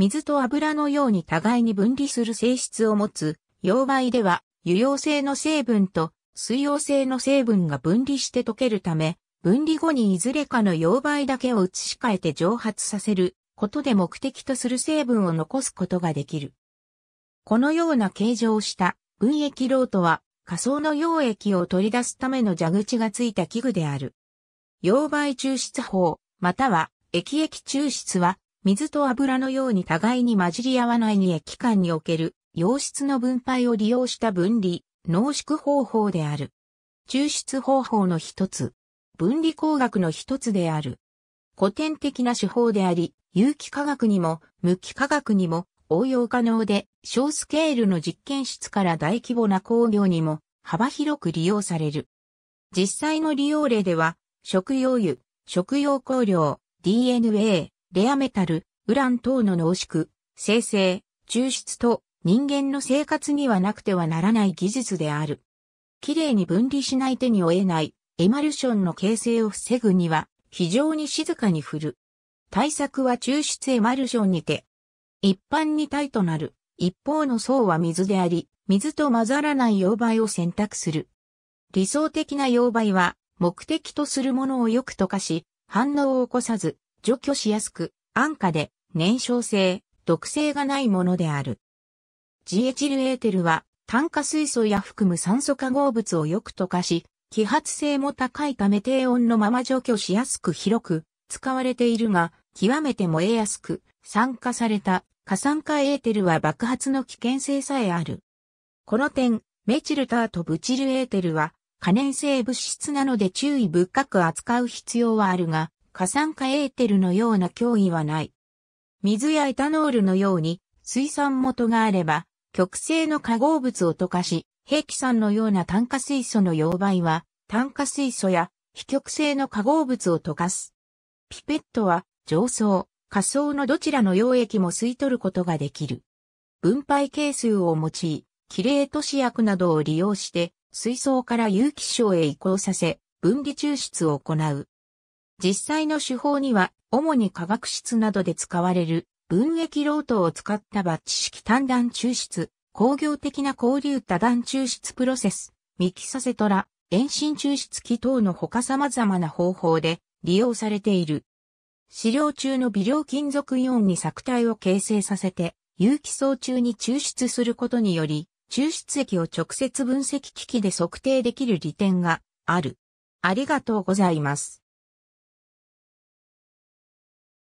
水と油のように互いに分離する性質を持つ、溶媒では、油溶性の成分と水溶性の成分が分離して溶けるため、分離後にいずれかの溶媒だけを移し替えて蒸発させることで目的とする成分を残すことができる。このような形状をした分液ロートは仮想の溶液を取り出すための蛇口がついた器具である。溶媒抽出法、または液液抽出は水と油のように互いに混じり合わない二液間における溶質の分配を利用した分離、濃縮方法である。抽出方法の一つ。分離工学の一つである。古典的な手法であり、有機化学にも無機化学にも応用可能で、小スケールの実験室から大規模な工業にも幅広く利用される。実際の利用例では、食用油、食用香料、DNA、レアメタル、ウラン等の濃縮、生成、抽出と人間の生活にはなくてはならない技術である。綺麗に分離しない手に負えないエマルションの形成を防ぐには非常に静かに振る。対策は抽出エマルションにて。一般に体となる一方の層は水であり、水と混ざらない溶媒を選択する。理想的な溶媒は目的とするものをよく溶かし、反応を起こさず、除去しやすく、安価で、燃焼性、毒性がないものである。ジエチルエーテルは、炭化水素や含む酸素化合物をよく溶かし、揮発性も高いため低温のまま除去しやすく広く使われているが、極めて燃えやすく、酸化された過酸化エーテルは爆発の危険性さえある。この点、メチルターとブチルエーテルは可燃性物質なので注意深く扱う必要はあるが、過酸化エーテルのような脅威はない。水やエタノールのように水酸元があれば、極性の化合物を溶かし、平気酸のような炭化水素の溶媒は、炭化水素や非極性の化合物を溶かす。ピペットは、上層、下層のどちらの溶液も吸い取ることができる。分配係数を用い、キレート試薬などを利用して、水槽から有機症へ移行させ、分離抽出を行う。実際の手法には、主に化学室などで使われる、分液ロートを使ったバッチ式単断抽出、工業的な交流多段抽出プロセス、ミキサセトラ、遠心抽出器等の他様々な方法で利用されている。資料中の微量金属イオンに錯体を形成させて、有機層中に抽出することにより、抽出液を直接分析機器で測定できる利点がある。ありがとうございます。